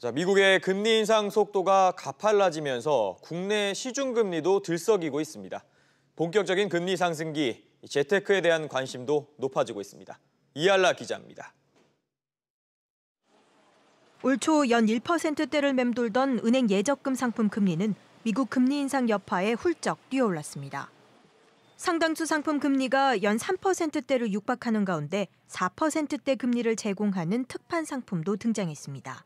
자, 미국의 금리 인상 속도가 가팔라지면서 국내 시중금리도 들썩이고 있습니다. 본격적인 금리 상승기, 재테크에 대한 관심도 높아지고 있습니다. 이알라 기자입니다. 올초연 1%대를 맴돌던 은행 예적금 상품 금리는 미국 금리 인상 여파에 훌쩍 뛰어올랐습니다. 상당수 상품 금리가 연 3%대를 육박하는 가운데 4%대 금리를 제공하는 특판 상품도 등장했습니다.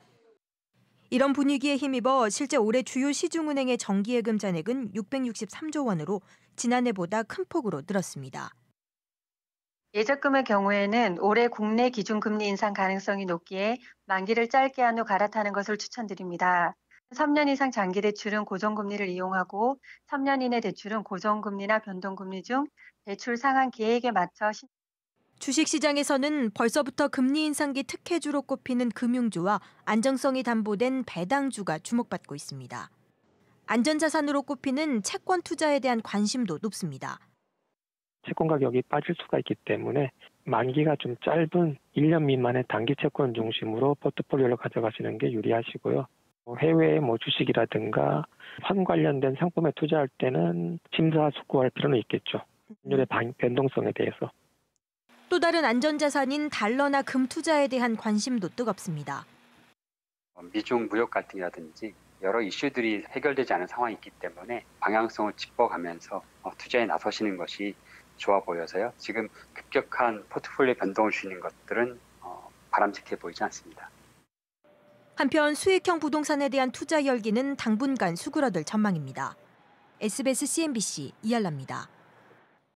이런 분위기에 힘입어 실제 올해 주요 시중은행의 정기예금 잔액은 663조 원으로 지난해보다 큰 폭으로 늘었습니다. 예적금의 경우에는 올해 국내 기준금리 인상 가능성이 높기에 만기를 짧게 한 후 갈아타는 것을 추천드립니다. 3년 이상 장기 대출은 고정금리를 이용하고 3년 이내 대출은 고정금리나 변동금리 중 대출 상한 계획에 맞춰 신청합니다. 주식시장에서는 벌써부터 금리 인상기 특혜주로 꼽히는 금융주와 안정성이 담보된 배당주가 주목받고 있습니다. 안전자산으로 꼽히는 채권 투자에 대한 관심도 높습니다. 채권 가격이 빠질 수가 있기 때문에 만기가 좀 짧은 1년 미만의 단기 채권 중심으로 포트폴리오를 가져가시는 게 유리하시고요. 뭐 해외 뭐 주식이라든가 환 관련된 상품에 투자할 때는 심사숙고할 필요는 있겠죠. 환율의 음. 변동성에 대해서. 또 다른 안전자산인 달러나 금 투자에 대한 관심도 뜨겁습니다. 미중 무역 갈등이라든지 여러 이슈들이 해결되지 않은 상황이 있기 때문에 방향성을 짚어가면서 어, 투자에 나서시는 것이 좋아 보여서요. 지금 급격한 포트폴리오 변동을 주는 것들은 어, 바람직해 보이지 않습니다. 한편 수익형 부동산에 대한 투자 열기는 당분간 수그러들 전망입니다. SBS CNBC 이알라입니다.